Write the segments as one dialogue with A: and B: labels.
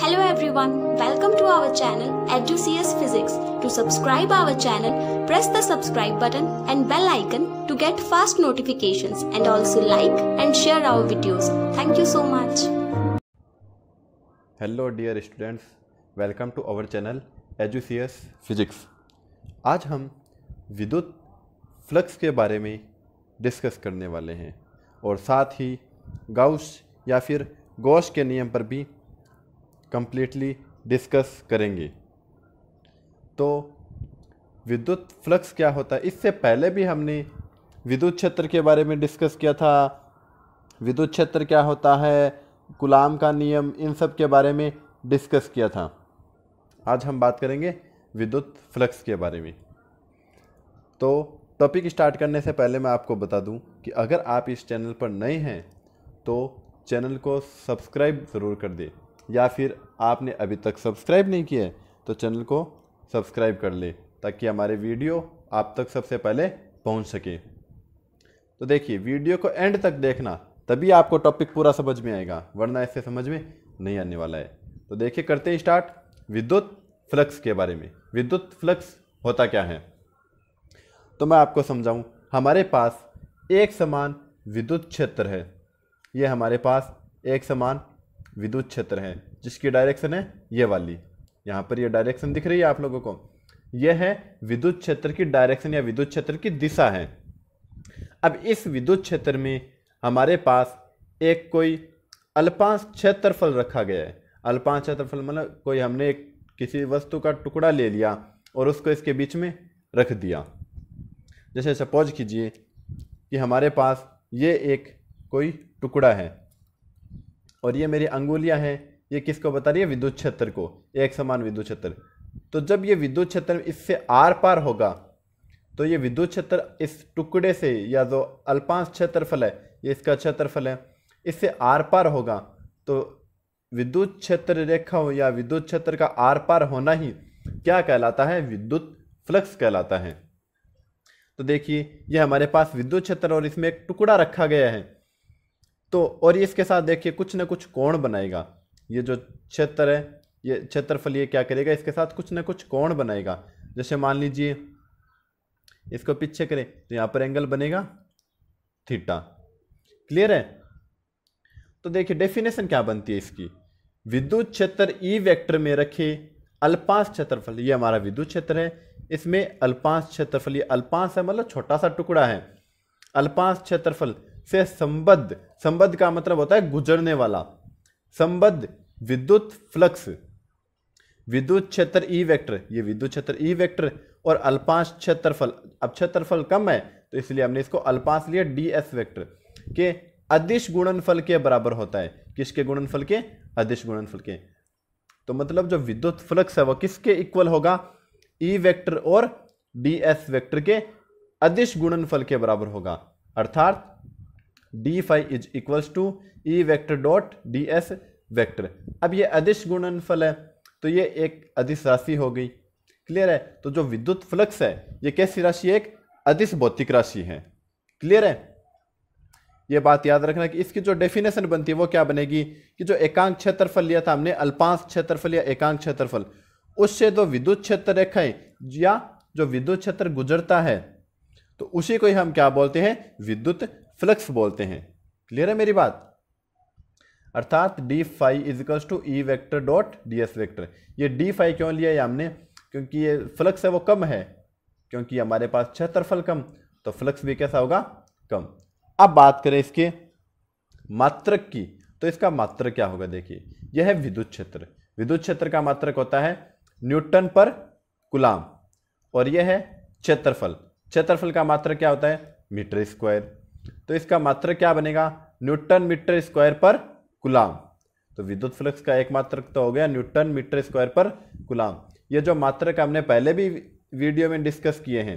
A: Hello everyone, welcome to our channel EduCS Physics. To subscribe our channel, press the subscribe button and bell icon to get fast notifications and also like and share our videos. Thank you so much. Hello dear students, welcome to our channel EduCS Physics. आज हम विद्युत flux के बारे में discuss करने वाले हैं और साथ ही गाउस या फिर गौश के नियम पर भी कम्प्लीटली डिस्कस करेंगे तो विद्युत फ्लक्स क्या होता है इससे पहले भी हमने विद्युत क्षेत्र के बारे में डिस्कस किया था विद्युत क्षेत्र क्या होता है गुलाम का नियम इन सब के बारे में डिस्कस किया था आज हम बात करेंगे विद्युत फ्लक्स के बारे में तो टॉपिक स्टार्ट करने से पहले मैं आपको बता दूं कि अगर आप इस चैनल पर नए हैं तो चैनल को सब्सक्राइब ज़रूर कर दें या फिर आपने अभी तक सब्सक्राइब नहीं किया है तो चैनल को सब्सक्राइब कर ले ताकि हमारे वीडियो आप तक सबसे पहले पहुंच सके तो देखिए वीडियो को एंड तक देखना तभी आपको टॉपिक पूरा समझ में आएगा वरना इससे समझ में नहीं आने वाला है तो देखिए करते हैं स्टार्ट विद्युत फ्लक्स के बारे में विद्युत फ्लक्स होता क्या है तो मैं आपको समझाऊँ हमारे पास एक समान विद्युत क्षेत्र है ये हमारे पास एक समान विद्युत क्षेत्र है जिसकी डायरेक्शन है ये वाली यहाँ पर ये डायरेक्शन दिख रही है आप लोगों को यह है विद्युत क्षेत्र की डायरेक्शन या विद्युत क्षेत्र की दिशा है अब इस विद्युत क्षेत्र में हमारे पास एक कोई अल्पांश क्षेत्रफल रखा गया है अल्पांश क्षेत्रफल मतलब कोई हमने एक किसी वस्तु का टुकड़ा ले लिया और उसको इसके बीच में रख दिया जैसे सपोज कीजिए कि हमारे पास ये एक कोई टुकड़ा है और ये मेरी अंगुलियां हैं ये किसको बता रही है विद्युत क्षेत्र को एक समान विद्युत क्षेत्र तो जब ये विद्युत क्षेत्र इससे आर पार होगा तो ये विद्युत क्षेत्र इस टुकड़े से या जो अल्पांश क्षेत्रफल है ये इसका क्षेत्रफल है इससे आर पार होगा तो विद्युत क्षेत्र रेखा हो या विद्युत क्षेत्र का आर पार होना ही क्या कहलाता है विद्युत फ्लक्स कहलाता है तो देखिए ये हमारे पास विद्युत क्षेत्र और इसमें एक टुकड़ा रखा गया है तो और ये इसके साथ देखिए कुछ ना कुछ कोण बनाएगा ये जो क्षेत्र है ये क्षेत्रफल ये क्या करेगा इसके साथ कुछ ना कुछ कोण बनाएगा जैसे मान लीजिए इसको पीछे करें तो यहाँ पर एंगल बनेगा थीटा क्लियर है तो देखिए डेफिनेशन क्या बनती है इसकी विद्युत क्षेत्र ई e वेक्टर में रखे अल्पांश क्षेत्रफल ये हमारा विद्युत क्षेत्र है इसमें अल्पांश क्षेत्रफल ये अल्पांश है मतलब छोटा सा टुकड़ा है अल्पांश क्षेत्रफल से संबद्ध संबद्ध का मतलब होता है गुजरने वाला संबद्ध विद्युत फ्लक्स विद्युत क्षेत्र ई e वेक्टर ये विद्युत क्षेत्र ई e वेक्टर और अल्पांश क्षेत्रफल अब क्षेत्रफल कम है तो इसलिए हमने इसको अल्पांश लिया डी एस वेक्टर के अदिश गुणनफल के बराबर होता है किसके गुणनफल के अदिश गुणनफल के तो मतलब जो विद्युत फ्लक्स है वह किसके इक्वल होगा ई e वेक्टर और डी एस वेक्टर के अदिश गुणनफल के बराबर होगा अर्थात d five is equals to E vector dot d S vector अब ये अधिश गुणनफल है तो ये एक अदिश राशि हो गई क्लियर है तो जो विद्युत फ्लक्स है ये कैसी राशि एक अदिश भौतिक राशि है क्लियर है ये बात याद रखना कि इसकी जो डेफिनेशन बनती है वो क्या बनेगी कि जो एकांक क्षेत्रफल लिया था हमने अल्पांश क्षेत्रफल या एकांक क्षेत्रफल उससे जो विद्युत क्षेत्र रेखाएं या जो विद्युत क्षेत्र गुजरता है तो उसी को ही हम क्या बोलते हैं विद्युत फ्लक्स बोलते हैं क्लियर है मेरी बात अर्थात d five is equals to E vector dot d S vector ये डी फाइव क्यों लिया है हमने क्योंकि ये फ्लक्स है वो कम है क्योंकि हमारे पास छह तरफल कम तो फ्लक्स भी कैसा होगा कम अब बात करें इसके मात्रक की तो इसका मात्रक क्या होगा देखिए यह है विद्युत क्षेत्र विद्युत क्षेत्र का मात्रक होता है न्यूटन पर गुलाम और यह है क्षेत्रफल क्षेत्रफल का मात्रक क्या होता है मीटर स्क्वायर तो इसका मात्र क्या बनेगा न्यूटन मीटर स्क्वायर पर गुलाम तो विद्युत फ्लक्स का एक तो हो गया न्यूटन मीटर स्क्वायर पर गुलाम ये जो मात्रक हमने पहले भी वीडियो में डिस्कस किए हैं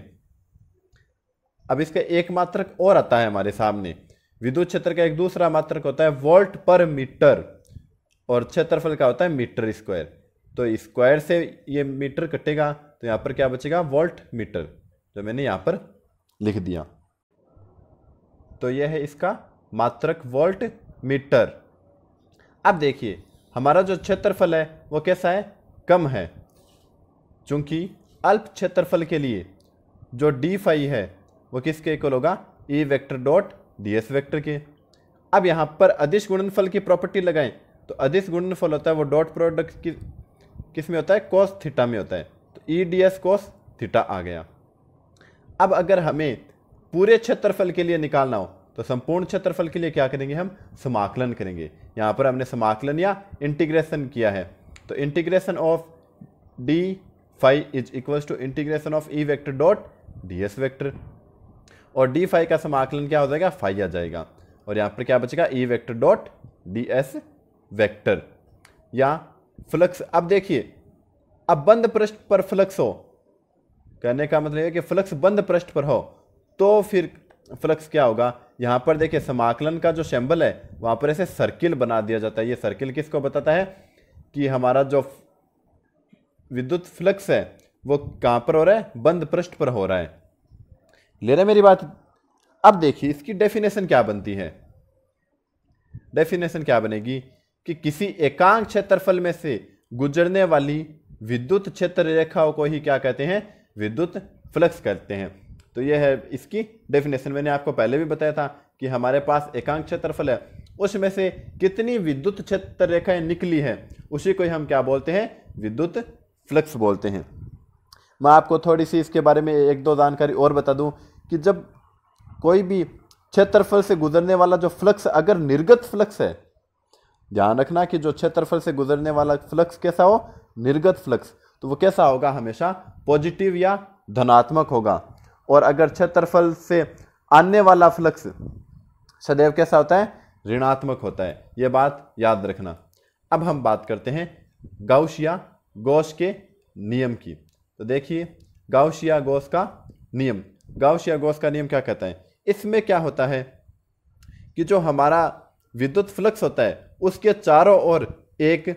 A: अब इसका एक मात्रक और आता है हमारे सामने विद्युत क्षेत्र का एक दूसरा मात्रक होता है वोल्ट पर मीटर और क्षेत्रफल का होता है मीटर स्क्वायर तो स्क्वायर से ये मीटर कटेगा तो यहाँ पर क्या बचेगा वोल्ट मीटर जो मैंने यहाँ पर लिख दिया तो यह है इसका मात्रक वोल्ट मीटर अब देखिए हमारा जो क्षेत्रफल है वो कैसा है कम है चूँकि अल्प क्षेत्रफल के लिए जो डी फाई है वो किसके इक्वल होगा E vector dot d S vector के अब यहाँ पर अधिश गुणनफल की प्रॉपर्टी लगाएं तो अधिश गुणनफल होता है वो डॉट प्रोडक्ट की किस में होता है कॉस थीटा में होता है तो E d S cos theta आ गया अब अगर हमें पूरे क्षेत्रफल के लिए निकालना हो तो संपूर्ण क्षेत्रफल के लिए क्या करेंगे हम समाकलन करेंगे यहाँ पर हमने समाकलन या इंटीग्रेशन किया है तो integration of d five is equals to integration of E vector dot d S vector और डी फाइव का समाकलन क्या हो जाएगा फाइव आ जाएगा और यहाँ पर क्या बचेगा E vector dot d S vector या फ्लक्स अब देखिए अब बंद पृष्ठ पर फ्लक्स हो कहने का मतलब है कि फ्लक्स बंद पृष्ठ पर हो तो फिर फ्लक्स क्या होगा यहाँ पर देखिए समाकलन का जो शैम्बल है वहाँ पर ऐसे सर्किल बना दिया जाता है ये सर्किल किसको बताता है कि हमारा जो विद्युत फ्लक्स है वो कहाँ पर हो रहा है बंद पृष्ठ पर हो रहा है ले रहे मेरी बात अब देखिए इसकी डेफिनेशन क्या बनती है डेफिनेशन क्या बनेगी कि किसी एकांक क्षेत्रफल में से गुजरने वाली विद्युत क्षेत्र रेखाओं को ही क्या कहते हैं विद्युत फ्लक्स कहते हैं तो यह है इसकी डेफिनेशन मैंने आपको पहले भी बताया था कि हमारे पास एकांक क्षेत्रफल है उसमें से कितनी विद्युत क्षेत्र रेखाएं निकली हैं उसी को हम क्या बोलते हैं विद्युत फ्लक्स बोलते हैं मैं आपको थोड़ी सी इसके बारे में एक दो जानकारी और बता दूं कि जब कोई भी क्षेत्रफल से गुजरने वाला जो फ्लक्स अगर निर्गत फ्लक्स है ध्यान रखना कि जो क्षेत्रफल से गुजरने वाला फ्लक्स कैसा हो निर्गत फ्लक्स तो वो कैसा होगा हमेशा पॉजिटिव या धनात्मक होगा और अगर क्षेत्रफल से आने वाला फ्लक्स सदैव कैसा होता है ऋणात्मक होता है यह बात याद रखना अब हम बात करते हैं गौश या गोश के नियम की तो देखिए गौश या गोश का नियम गौश या गोश का नियम क्या कहता है इसमें क्या होता है कि जो हमारा विद्युत फ्लक्स होता है उसके चारों ओर एक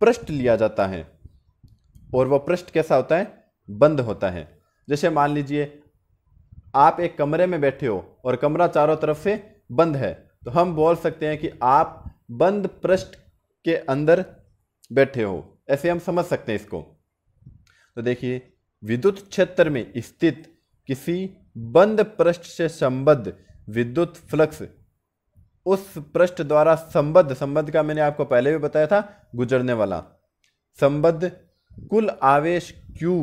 A: पृष्ठ लिया जाता है और वह पृष्ठ कैसा होता है बंद होता है जैसे मान लीजिए आप एक कमरे में बैठे हो और कमरा चारों तरफ से बंद है तो हम बोल सकते हैं कि आप बंद पृष्ठ के अंदर बैठे हो ऐसे हम समझ सकते हैं इसको तो देखिए विद्युत क्षेत्र में स्थित किसी बंद पृष्ठ से संबद्ध विद्युत फ्लक्स उस पृष्ठ द्वारा संबद्ध संबद्ध का मैंने आपको पहले भी बताया था गुजरने वाला संबद्ध कुल आवेश क्यू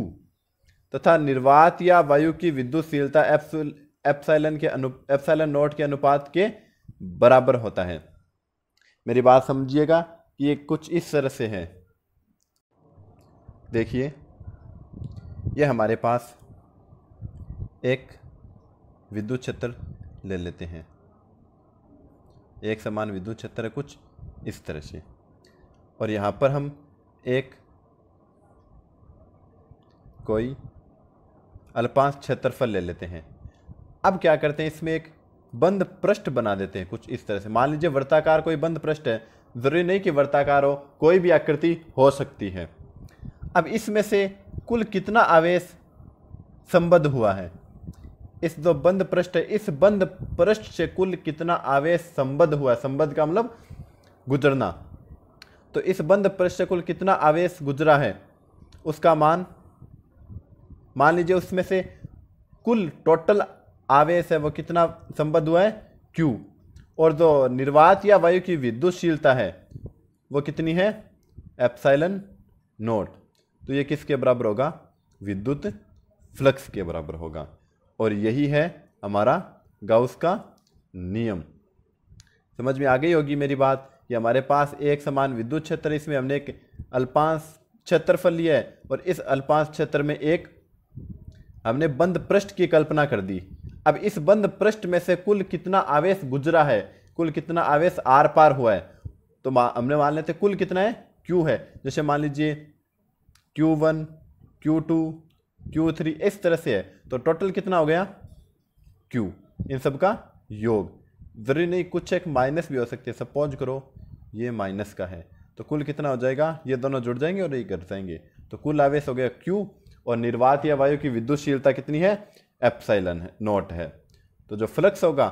A: तथा निर्वात या वायु की विद्युतशीलता एप्साइलन के अनु एप्साइलन नोट के अनुपात के बराबर होता है मेरी बात समझिएगा कि ये कुछ इस तरह से है देखिए ये हमारे पास एक विद्युत क्षेत्र ले लेते हैं एक समान विद्युत क्षेत्र है कुछ इस तरह से और यहाँ पर हम एक कोई अल्पांश क्षेत्रफल ले लेते हैं अब क्या करते हैं इसमें एक बंद पृष्ठ बना देते हैं कुछ इस तरह से मान लीजिए वर्ताकार कोई बंद पृष्ठ है ज़रूरी नहीं कि वर्ताकार हो कोई भी आकृति हो सकती है अब इसमें से कुल कितना आवेश संबद्ध हुआ है इस जो बंद पृष्ठ है इस बंद पृष्ठ से कुल कितना आवेश संबद्ध हुआ है संबद्ध का मतलब गुजरना तो इस बंद पृष्ठ से कुल कितना आवेश गुजरा है उसका मान मान लीजिए उसमें से कुल टोटल आवेश है वो कितना संबद्ध हुआ है क्यू और जो निर्वात या वायु की विद्युतशीलता है वो कितनी है एप्साइलन नोट तो ये किसके बराबर होगा विद्युत फ्लक्स के बराबर होगा और यही है हमारा गाउस का नियम समझ में आ गई होगी मेरी बात कि हमारे पास एक समान विद्युत क्षेत्र इसमें हमने एक अल्पांश क्षेत्रफल लिया है और इस अल्पांश क्षेत्र में एक हमने बंद पृष्ठ की कल्पना कर दी अब इस बंद पृष्ठ में से कुल कितना आवेश गुजरा है कुल कितना आवेश आर पार हुआ है तो हमने मान लेते कुल कितना है क्यू है जैसे मान लीजिए q one q two q three इस तरह से है तो टोटल कितना हो गया क्यू इन सब का योग ज़रूरी नहीं कुछ एक माइनस भी हो सकती है सपोज करो ये माइनस का है तो कुल कितना हो जाएगा ये दोनों जुड़ जाएंगे और ये घट जाएंगे तो कुल आवेश हो गया क्यू और निर्वात या वायु की विद्युतशीलता कितनी है एप्साइलन है नोट है तो जो फ्लक्स होगा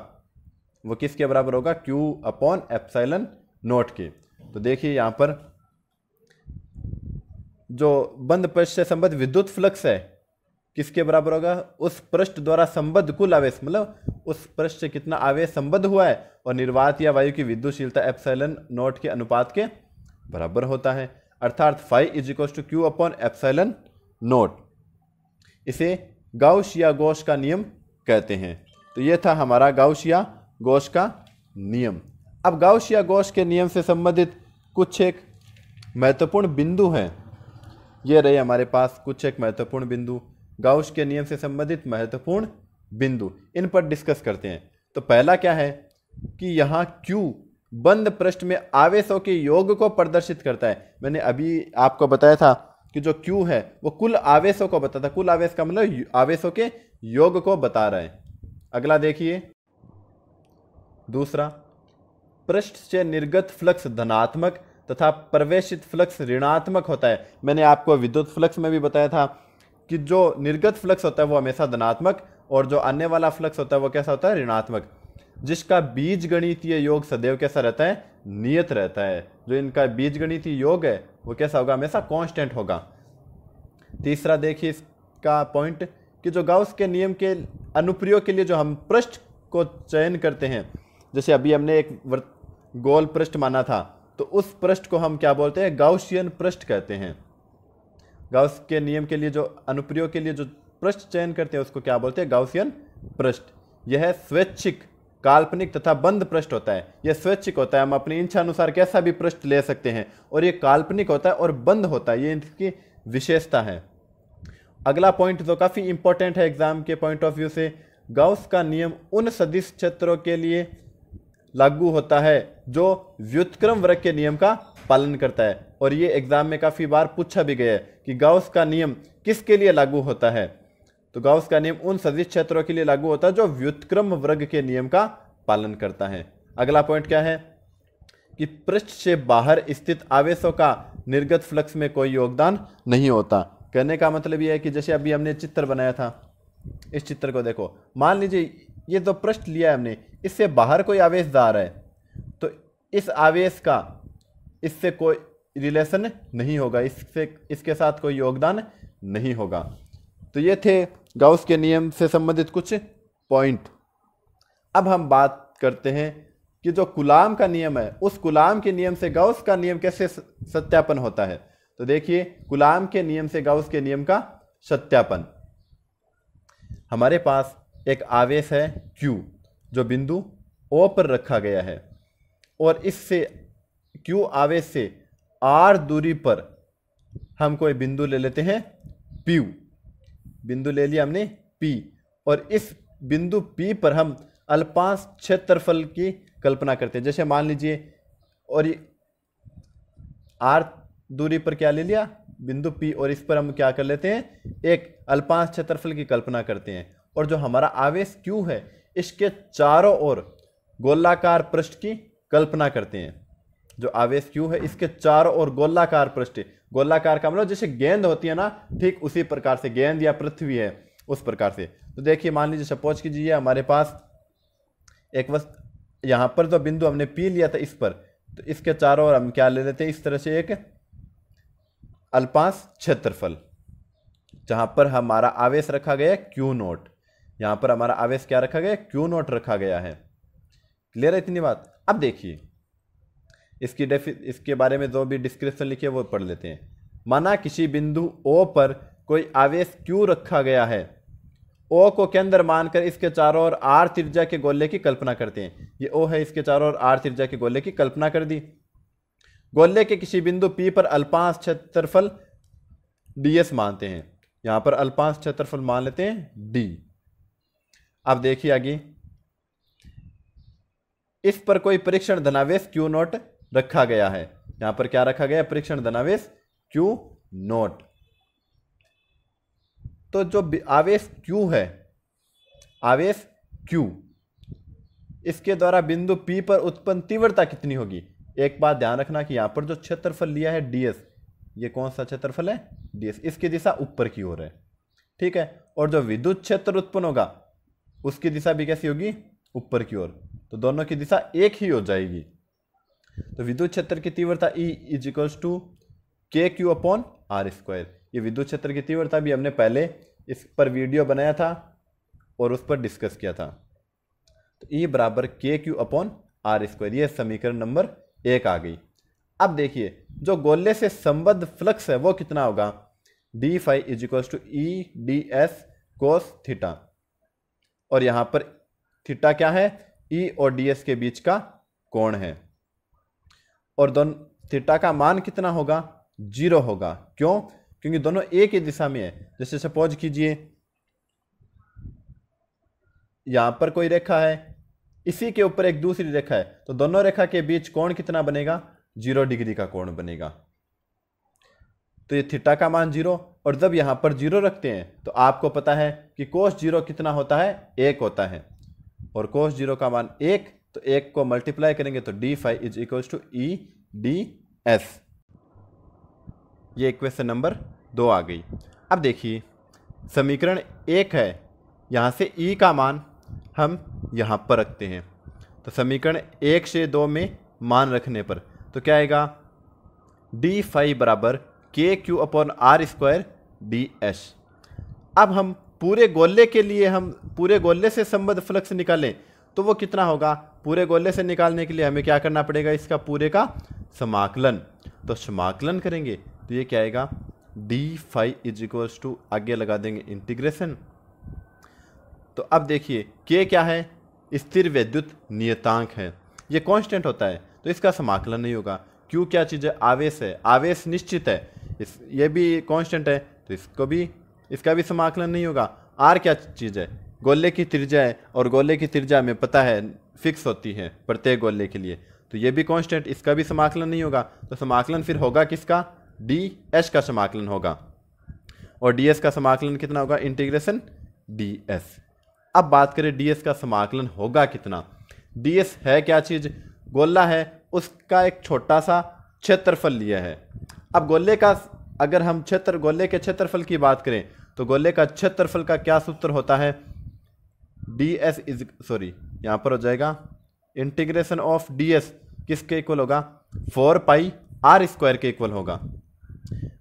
A: वो किसके बराबर होगा क्यू अपॉन एप्साइलन नोट के तो देखिए यहाँ पर जो बंद पृष्ठ से संबद्ध विद्युत फ्लक्स है किसके बराबर होगा उस पृष्ठ द्वारा संबद्ध कुल आवेश मतलब उस पृष्ठ से कितना आवेश संबद्ध हुआ है और निर्वात या वायु की विद्युतशीलता एप्साइलन नोट के अनुपात के बराबर होता है अर्थात five is equal to q upon epsilon naught इसे गाउश या गोश का नियम कहते हैं तो ये था हमारा गाउश या गोश का नियम अब गाउश या गोश के नियम से संबंधित कुछ एक महत्वपूर्ण बिंदु हैं ये रहे हमारे पास कुछ एक महत्वपूर्ण बिंदु गाउश के नियम से संबंधित महत्वपूर्ण बिंदु इन पर डिस्कस करते हैं तो पहला क्या है कि यहाँ क्यू बंद पृष्ठ में आवेशों के योग को प्रदर्शित करता है मैंने अभी आपको बताया था कि जो क्यू है वो कुल आवेशों को बताता है कुल आवेश का मतलब आवेशों के योग को बता रहा है अगला देखिए दूसरा पृष्ठ से निर्गत फ्लक्स धनात्मक तथा प्रवेशित फ्लक्स ऋणात्मक होता है मैंने आपको विद्युत फ्लक्स में भी बताया था कि जो निर्गत फ्लक्स होता है वो हमेशा धनात्मक और जो आने वाला फ्लक्स होता है वो कैसा होता है ऋणात्मक जिसका बीज गणितीय योग सदैव कैसा रहता है नियत रहता है जो इनका बीज गणितीय योग है वो कैसा होगा हमेशा कांस्टेंट होगा तीसरा देखिए इसका पॉइंट कि जो गाउस के नियम के अनुप्रयोग के लिए जो हम पृष्ठ को चयन करते हैं जैसे अभी हमने एक गोल पृष्ठ माना था तो उस पृष्ठ को हम क्या बोलते हैं गाउसियन पृष्ठ कहते हैं गाउस के नियम के लिए जो अनुप्रयोग के लिए जो पृष्ठ चयन करते हैं उसको क्या बोलते हैं गाउसियन पृष्ठ यह स्वैच्छिक काल्पनिक तथा बंद पृष्ठ होता है यह स्वैच्छिक होता है हम अपनी इच्छा अनुसार कैसा भी पृष्ठ ले सकते हैं और ये काल्पनिक होता है और बंद होता है ये इनकी विशेषता है अगला पॉइंट जो काफ़ी इंपॉर्टेंट है एग्जाम के पॉइंट ऑफ व्यू से गाउस का नियम उन सदिश क्षेत्रों के लिए लागू होता है जो व्युतक्रम वर्ग के नियम का पालन करता है और ये एग्जाम में काफ़ी बार पूछा भी गया है कि गाउस का नियम किसके लिए लागू होता है तो गाउस का नियम उन सदिश क्षेत्रों के लिए लागू होता है जो व्युत्क्रम वर्ग के नियम का पालन करता है अगला पॉइंट क्या है कि पृष्ठ से बाहर स्थित आवेशों का निर्गत फ्लक्स में कोई योगदान नहीं होता कहने का मतलब यह है कि जैसे अभी हमने चित्र बनाया था इस चित्र को देखो मान लीजिए ये जो तो पृष्ठ लिया है हमने इससे बाहर कोई आवेश जा रहा है तो इस आवेश का इससे कोई रिलेशन नहीं होगा इससे इसके साथ कोई योगदान नहीं होगा तो ये थे गाउस के नियम से संबंधित कुछ पॉइंट अब हम बात करते हैं कि जो गुलाम का नियम है उस गुलाम के नियम से गौस का नियम कैसे सत्यापन होता है तो देखिए गुलाम के नियम से गौस के नियम का सत्यापन हमारे पास एक आवेश है Q जो बिंदु O पर रखा गया है और इससे Q आवेश से R दूरी पर हम कोई बिंदु ले लेते हैं प्यू बिंदु ले लिया हमने पी और इस बिंदु पी पर हम अल्पांश क्षेत्रफल की कल्पना करते हैं जैसे मान लीजिए और आर दूरी पर क्या ले लिया बिंदु पी और इस पर हम क्या कर लेते हैं एक अल्पांश क्षेत्रफल की कल्पना करते हैं और जो हमारा आवेश क्यू है इसके चारों ओर गोलाकार पृष्ठ की कल्पना करते हैं जो आवेश क्यू है इसके चारों ओर गोलाकार पृष्ठ गोलाकार का मतलब जैसे गेंद होती है ना ठीक उसी प्रकार से गेंद या पृथ्वी है उस प्रकार से तो देखिए मान लीजिए सपोज कीजिए हमारे पास एक वस्त यहाँ पर जो बिंदु हमने पी लिया था इस पर तो इसके चारों ओर हम क्या ले लेते हैं इस तरह से एक अल्पांश क्षेत्रफल जहाँ पर हमारा आवेश रखा गया क्यू नोट यहाँ पर हमारा आवेश क्या रखा गया क्यू नोट रखा गया है क्लियर है इतनी बात अब देखिए इसकी डेफि इसके बारे में जो भी डिस्क्रिप्शन लिखी है वो पढ़ लेते हैं माना किसी बिंदु ओ पर कोई आवेश क्यू रखा गया है ओ को केंद्र मानकर इसके चारों ओर आर त्रिज्या के गोले की कल्पना करते हैं ये ओ है इसके चारों ओर आर त्रिज्या के गोले की कल्पना कर दी गोले के किसी बिंदु पी पर अल्पांश क्षेत्रफल एस मानते हैं यहाँ पर अल्पांश क्षेत्रफल मान लेते हैं डी अब देखिए आगे इस पर कोई परीक्षण धनावेश क्यू नोट रखा गया है यहां पर क्या रखा गया परीक्षण धनावेश क्यू नोट तो जो आवेश क्यू है आवेश क्यू इसके द्वारा बिंदु पी पर उत्पन्न तीव्रता कितनी होगी एक बात ध्यान रखना कि यहां पर जो क्षेत्रफल लिया है डीएस ये कौन सा क्षेत्रफल है डीएस इसकी दिशा ऊपर की ओर है ठीक है और जो विद्युत क्षेत्र उत्पन्न होगा उसकी दिशा भी कैसी होगी ऊपर की ओर तो दोनों की दिशा एक ही हो जाएगी तो विद्युत क्षेत्र की तीव्रता E is equals to k q upon r square ये विद्युत क्षेत्र की तीव्रता भी हमने पहले इस पर वीडियो बनाया था और उस पर डिस्कस किया था तो ई e बराबर k q upon r square ये समीकरण नंबर एक आ गई अब देखिए जो गोले से संबद्ध फ्लक्स है वो कितना होगा d five is equals to E d S cos theta और यहाँ पर थीटा क्या है ई e और डी एस के बीच का कोण है और दोनों थीटा का मान कितना होगा जीरो होगा क्यों क्योंकि दोनों एक ही दिशा में है जैसे सपोज कीजिए यहां पर कोई रेखा है इसी के ऊपर एक दूसरी रेखा है तो दोनों रेखा के बीच कोण कितना बनेगा जीरो डिग्री का कोण बनेगा तो ये थीटा का मान जीरो और जब यहां पर जीरो रखते हैं तो आपको पता है कि कोष जीरो कितना होता है एक होता है और कोष जीरो का मान एक तो एक को मल्टीप्लाई करेंगे तो d five is equals to E d S ये इक्वेशन नंबर दो आ गई अब देखिए समीकरण एक है यहाँ से ई e का मान हम यहाँ पर रखते हैं तो समीकरण एक से दो में मान रखने पर तो क्या आएगा डी फाइव बराबर k q upon r square d S अब हम पूरे गोले के लिए हम पूरे गोले से संबद्ध फ्लक्स निकालें तो वो कितना होगा पूरे गोले से निकालने के लिए हमें क्या करना पड़ेगा इसका पूरे का समाकलन तो समाकलन करेंगे तो ये क्या आएगा d five is equals to आगे लगा देंगे इंटीग्रेशन तो अब देखिए के क्या है स्थिर विद्युत नियतांक है ये कांस्टेंट होता है तो इसका समाकलन नहीं होगा क्यों क्या चीज़ है आवेश है आवेश निश्चित है इस ये भी कांस्टेंट है तो इसको भी इसका भी समाकलन नहीं होगा आर क्या चीज़ है गोले की त्रिज्या और गोले की त्रिज्या में पता है फिक्स होती है प्रत्येक गोले के लिए तो ये भी कांस्टेंट इसका भी समाकलन नहीं होगा तो समाकलन फिर होगा किसका डी एच का समाकलन होगा और डी एस का समाकलन कितना होगा इंटीग्रेशन डी एस अब बात करें डी एस का समाकलन होगा कितना डी एस है क्या चीज़ गोला है उसका एक छोटा सा क्षेत्रफल लिया है अब गोले का अगर हम क्षेत्र गोले के क्षेत्रफल की बात करें तो गोले का क्षेत्रफल का क्या सूत्र होता है डी एस इज सॉरी यहाँ पर हो जाएगा इंटीग्रेशन ऑफ डी एस किसके इक्वल होगा फोर पाई आर स्क्वायर के इक्वल होगा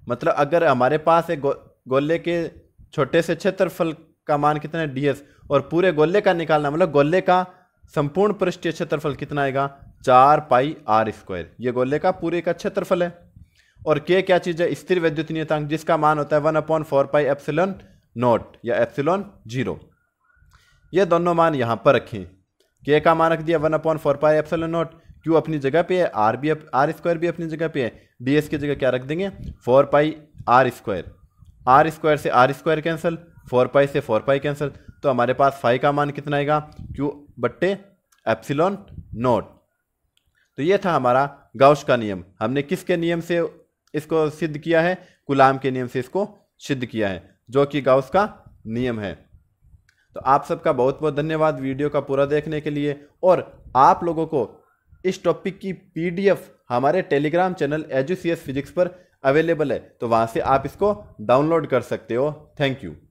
A: मतलब अगर हमारे पास एक गो, गोले के छोटे से क्षेत्रफल का मान कितना है डी एस और पूरे गोले का निकालना मतलब गोले का संपूर्ण पृष्ठीय क्षेत्रफल कितना आएगा चार पाई आर स्क्वायर ये गोले का पूरे का क्षेत्रफल है और के क्या चीज़ है स्थिर वैद्युत नियतांक जिसका मान होता है one upon four pi epsilon naught या एप्सिलॉन जीरो ये दोनों मान यहाँ पर रखें के का मान रख दिया one upon four pi epsilon naught q अपनी जगह पे है आर भी आर स्क्वायर भी अपनी जगह पे है डी एस की जगह क्या रख देंगे four pi r square r square से r square cancel four pi से फोर पाई कैंसिल तो हमारे पास फाइव का मान कितना आएगा क्यू बट्टे एप्सिलॉन नोट तो ये था हमारा गौश का नियम हमने किसके नियम से इसको सिद्ध किया है गुलाम के नियम से इसको सिद्ध किया है जो कि गौश का नियम है तो आप सबका बहुत बहुत धन्यवाद वीडियो का पूरा देखने के लिए और आप लोगों को इस टॉपिक की पीडीएफ हमारे टेलीग्राम चैनल एजुसीएस फिजिक्स पर अवेलेबल है तो वहाँ से आप इसको डाउनलोड कर सकते हो थैंक यू